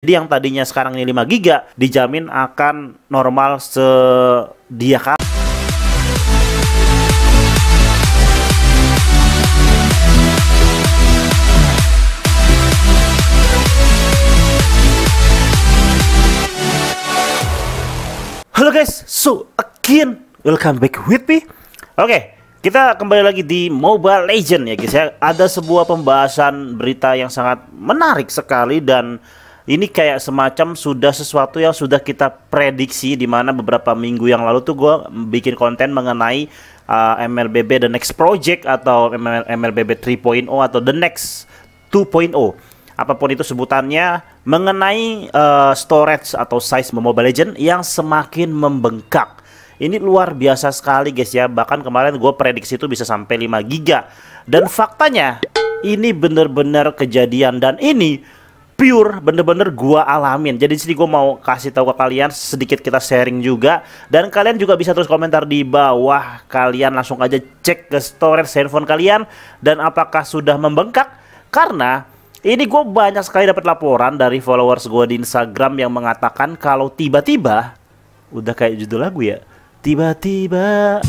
Jadi yang tadinya sekarang ini 5 giga dijamin akan normal sedia kan. Halo guys, so again welcome back with me. Oke, okay, kita kembali lagi di Mobile Legend ya guys ya. Ada sebuah pembahasan berita yang sangat menarik sekali dan ini kayak semacam sudah sesuatu yang sudah kita prediksi di mana beberapa minggu yang lalu tuh gue bikin konten mengenai uh, MLBB the next project atau ML, MLBB 3.0 atau the next 2.0 apapun itu sebutannya mengenai uh, storage atau size Mobile Legend yang semakin membengkak ini luar biasa sekali guys ya bahkan kemarin gue prediksi itu bisa sampai 5 giga dan faktanya ini benar-benar kejadian dan ini pure bener-bener gua alamin. Jadi sini gua mau kasih tahu ke kalian sedikit kita sharing juga dan kalian juga bisa terus komentar di bawah. Kalian langsung aja cek ke storage handphone kalian dan apakah sudah membengkak karena ini gue banyak sekali dapat laporan dari followers gue di Instagram yang mengatakan kalau tiba-tiba udah kayak judul lagu ya tiba-tiba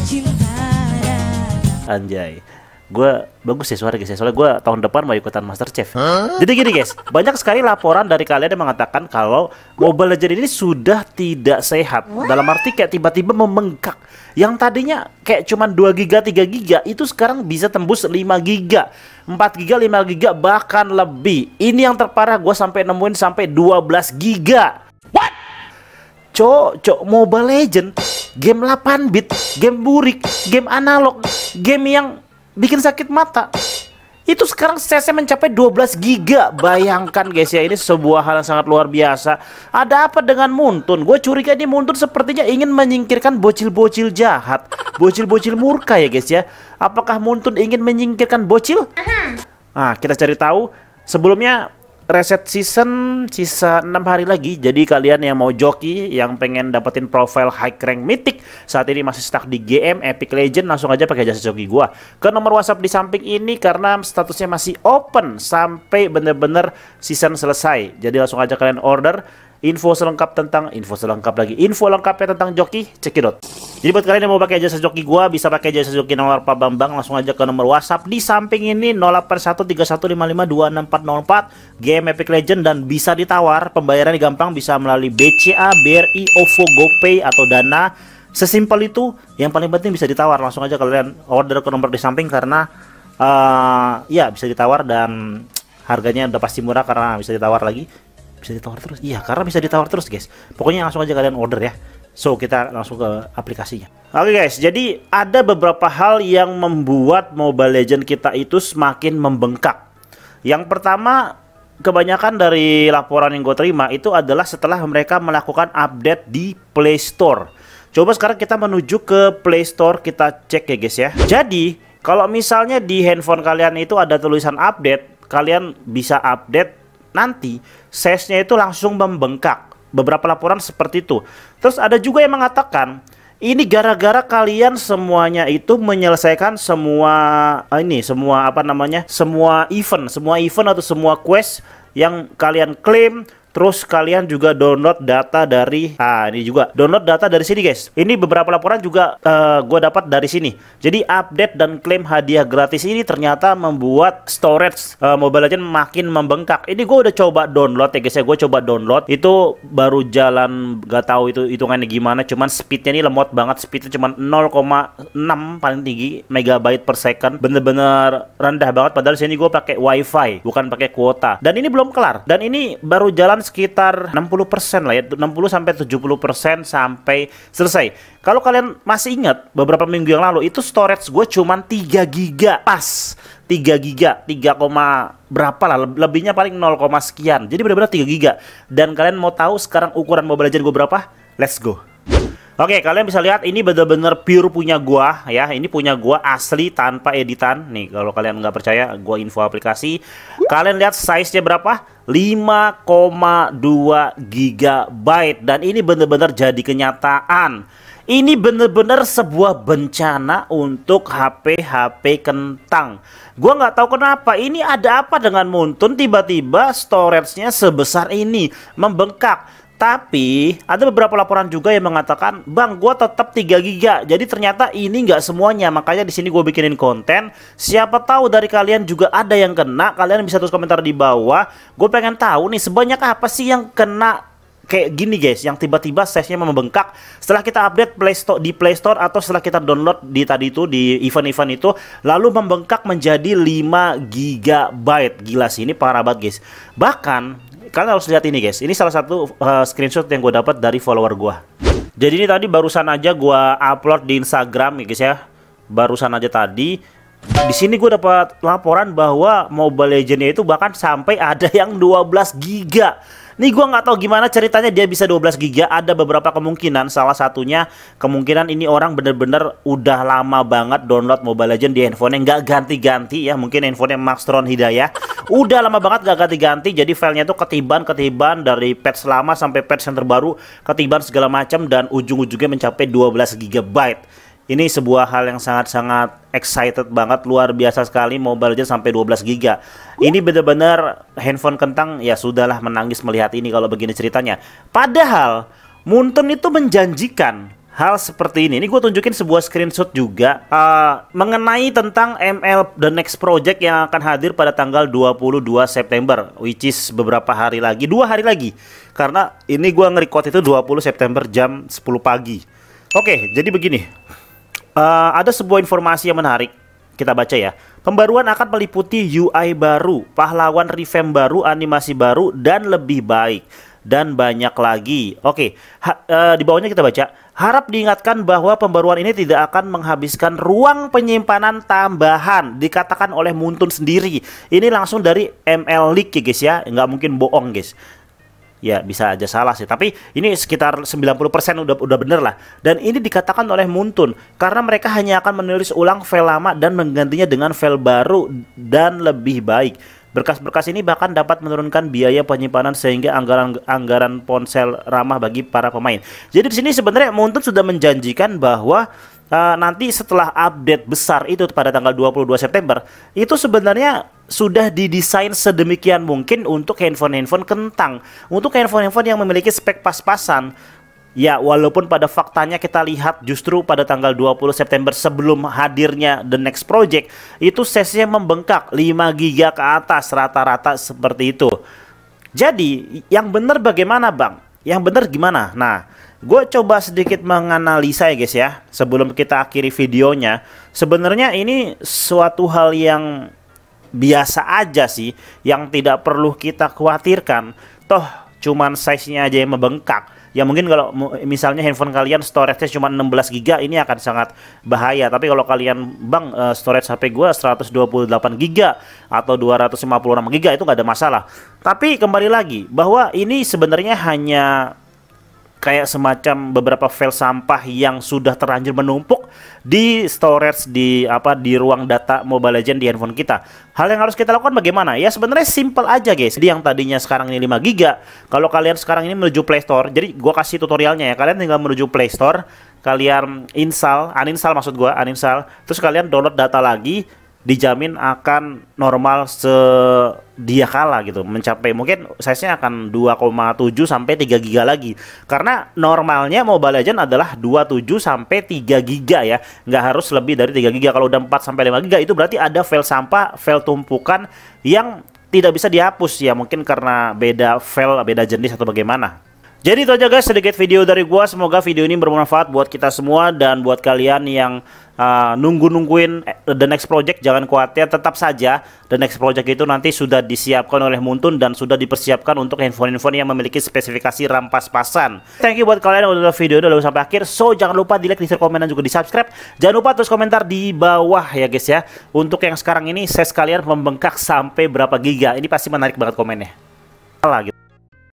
anjay gue bagus ya suara guys ya soalnya gue tahun depan mau ikutan Masterchef huh? jadi gini guys banyak sekali laporan dari kalian yang mengatakan kalau Mobile legend ini sudah tidak sehat dalam arti kayak tiba-tiba membengkak yang tadinya kayak cuma 2 giga 3 giga itu sekarang bisa tembus 5 giga 4 giga 5 giga bahkan lebih ini yang terparah gue sampai nemuin sampai 12 giga what cok cok Mobile legend, game 8 bit game burik game analog game yang bikin sakit mata itu sekarang CC mencapai 12 giga bayangkan guys ya ini sebuah hal yang sangat luar biasa ada apa dengan Muntun gue curiga ini Muntun sepertinya ingin menyingkirkan bocil-bocil jahat bocil-bocil murka ya guys ya apakah Muntun ingin menyingkirkan bocil mm-hmm. nah kita cari tahu sebelumnya reset season sisa 6 hari lagi. Jadi kalian yang mau joki, yang pengen dapetin profile high rank mythic, saat ini masih stuck di GM Epic Legend, langsung aja pakai jasa joki gua. Ke nomor WhatsApp di samping ini karena statusnya masih open sampai bener-bener season selesai. Jadi langsung aja kalian order info selengkap tentang info selengkap lagi info lengkapnya tentang joki cekidot jadi buat kalian yang mau pakai jasa joki gua bisa pakai jasa joki nomor Pak Bambang langsung aja ke nomor WhatsApp di samping ini 081315526404 game Epic Legend dan bisa ditawar pembayaran gampang bisa melalui BCA, BRI, OVO, GoPay atau Dana sesimpel itu yang paling penting bisa ditawar langsung aja kalian order ke nomor di samping karena uh, ya bisa ditawar dan harganya udah pasti murah karena bisa ditawar lagi bisa ditawar terus iya karena bisa ditawar terus guys pokoknya langsung aja kalian order ya so kita langsung ke aplikasinya oke okay guys jadi ada beberapa hal yang membuat Mobile Legend kita itu semakin membengkak yang pertama kebanyakan dari laporan yang gue terima itu adalah setelah mereka melakukan update di Play Store coba sekarang kita menuju ke Play Store kita cek ya guys ya jadi kalau misalnya di handphone kalian itu ada tulisan update kalian bisa update nanti sesnya itu langsung membengkak. Beberapa laporan seperti itu. Terus ada juga yang mengatakan ini gara-gara kalian semuanya itu menyelesaikan semua eh, ini semua apa namanya semua event semua event atau semua quest yang kalian klaim Terus kalian juga download data dari ah ini juga download data dari sini guys. Ini beberapa laporan juga uh, eh, gue dapat dari sini. Jadi update dan klaim hadiah gratis ini ternyata membuat storage uh, Mobile Legend makin membengkak. Ini gue udah coba download ya guys ya. Gue coba download itu baru jalan gak tahu itu hitungannya gimana. Cuman speednya ini lemot banget. Speednya cuma 0,6 paling tinggi megabyte per second. Bener-bener rendah banget. Padahal sini gue pakai wifi bukan pakai kuota. Dan ini belum kelar. Dan ini baru jalan pembukuan sekitar 60% lah ya, 60 sampai 70% sampai selesai. Kalau kalian masih ingat beberapa minggu yang lalu itu storage gue cuma 3 giga pas. 3 giga, 3, berapa lah, lebihnya paling 0, sekian. Jadi benar-benar 3 giga. Dan kalian mau tahu sekarang ukuran Mobile belajar gue berapa? Let's go. Oke, kalian bisa lihat ini bener-bener pure punya gua ya. Ini punya gua asli tanpa editan. Nih, kalau kalian nggak percaya, gua info aplikasi. Kalian lihat size-nya berapa? 5,2 GB dan ini bener-bener jadi kenyataan. Ini bener-bener sebuah bencana untuk HP-HP kentang. Gua nggak tahu kenapa ini ada apa dengan Muntun tiba-tiba storage-nya sebesar ini membengkak tapi ada beberapa laporan juga yang mengatakan, "Bang, gua tetap 3 giga." Jadi ternyata ini nggak semuanya. Makanya di sini gue bikinin konten. Siapa tahu dari kalian juga ada yang kena. Kalian bisa tulis komentar di bawah. Gue pengen tahu nih sebanyak apa sih yang kena kayak gini guys yang tiba-tiba size-nya membengkak setelah kita update Play Store di Play Store atau setelah kita download di tadi itu di event-event itu lalu membengkak menjadi 5 GB gila sih ini parah banget guys bahkan kalian harus lihat ini guys. Ini salah satu uh, screenshot yang gue dapat dari follower gue. Jadi ini tadi barusan aja gue upload di Instagram ya guys ya. Barusan aja tadi. Di sini gue dapat laporan bahwa Mobile Legends itu bahkan sampai ada yang 12 giga. Nih gue nggak tahu gimana ceritanya dia bisa 12 giga. Ya. Ada beberapa kemungkinan. Salah satunya kemungkinan ini orang bener-bener udah lama banget download Mobile Legend di handphone yang nggak ganti-ganti ya. Mungkin handphonenya Maxtron Hidayah. Udah lama banget nggak ganti-ganti. Jadi filenya tuh ketiban-ketiban dari patch lama sampai patch yang terbaru ketiban segala macam dan ujung-ujungnya mencapai 12 gigabyte ini sebuah hal yang sangat-sangat excited banget luar biasa sekali Mobile Legends sampai 12 giga. Ini benar-benar handphone kentang ya sudahlah menangis melihat ini kalau begini ceritanya. Padahal Muntun itu menjanjikan hal seperti ini. Ini gue tunjukin sebuah screenshot juga uh, mengenai tentang ML The Next Project yang akan hadir pada tanggal 22 September, which is beberapa hari lagi, dua hari lagi. Karena ini gue nge-record itu 20 September jam 10 pagi. Oke, okay, jadi begini. Uh, ada sebuah informasi yang menarik kita baca ya. Pembaruan akan meliputi UI baru, pahlawan revamp baru, animasi baru, dan lebih baik. Dan banyak lagi. Oke, ha, uh, di bawahnya kita baca. Harap diingatkan bahwa pembaruan ini tidak akan menghabiskan ruang penyimpanan tambahan. Dikatakan oleh Muntun sendiri. Ini langsung dari ML League ya guys ya. Nggak mungkin bohong guys ya bisa aja salah sih tapi ini sekitar 90% udah udah bener lah dan ini dikatakan oleh Muntun karena mereka hanya akan menulis ulang file lama dan menggantinya dengan file baru dan lebih baik Berkas-berkas ini bahkan dapat menurunkan biaya penyimpanan sehingga anggaran anggaran ponsel ramah bagi para pemain. Jadi di sini sebenarnya Muntun sudah menjanjikan bahwa uh, nanti setelah update besar itu pada tanggal 22 September itu sebenarnya sudah didesain sedemikian mungkin untuk handphone-handphone kentang, untuk handphone-handphone yang memiliki spek pas-pasan. Ya, walaupun pada faktanya kita lihat justru pada tanggal 20 September sebelum hadirnya The Next Project, itu sesinya membengkak 5 GB ke atas rata-rata seperti itu. Jadi, yang benar bagaimana, Bang? Yang benar gimana? Nah, gue coba sedikit menganalisa ya guys ya, sebelum kita akhiri videonya. Sebenarnya ini suatu hal yang biasa aja sih yang tidak perlu kita khawatirkan toh cuman size-nya aja yang membengkak ya mungkin kalau misalnya handphone kalian storage-nya cuma 16 giga ini akan sangat bahaya tapi kalau kalian bang eh, storage HP gue 128 giga atau 256 giga itu nggak ada masalah tapi kembali lagi bahwa ini sebenarnya hanya kayak semacam beberapa file sampah yang sudah terlanjur menumpuk di storage di apa di ruang data Mobile Legend di handphone kita. Hal yang harus kita lakukan bagaimana? Ya sebenarnya simple aja guys. Jadi yang tadinya sekarang ini 5 giga kalau kalian sekarang ini menuju Play Store, jadi gua kasih tutorialnya ya. Kalian tinggal menuju Play Store, kalian install, uninstall maksud gua, uninstall, terus kalian download data lagi dijamin akan normal sedia kala gitu mencapai mungkin size nya akan 2,7 sampai 3 giga lagi karena normalnya Mobile Legend adalah 27 sampai 3 giga ya nggak harus lebih dari 3 giga kalau udah 4 sampai 5 giga itu berarti ada file sampah file tumpukan yang tidak bisa dihapus ya mungkin karena beda file beda jenis atau bagaimana jadi itu aja guys sedikit video dari gua. Semoga video ini bermanfaat buat kita semua dan buat kalian yang uh, nunggu-nungguin eh, the next project jangan khawatir tetap saja the next project itu nanti sudah disiapkan oleh Muntun dan sudah dipersiapkan untuk handphone-handphone yang memiliki spesifikasi rampas pasan. Thank you buat kalian yang udah video ini udah sampai akhir. So jangan lupa di like, di share, komen dan juga di subscribe. Jangan lupa terus komentar di bawah ya guys ya. Untuk yang sekarang ini saya sekalian membengkak sampai berapa giga. Ini pasti menarik banget komennya. Salah gitu.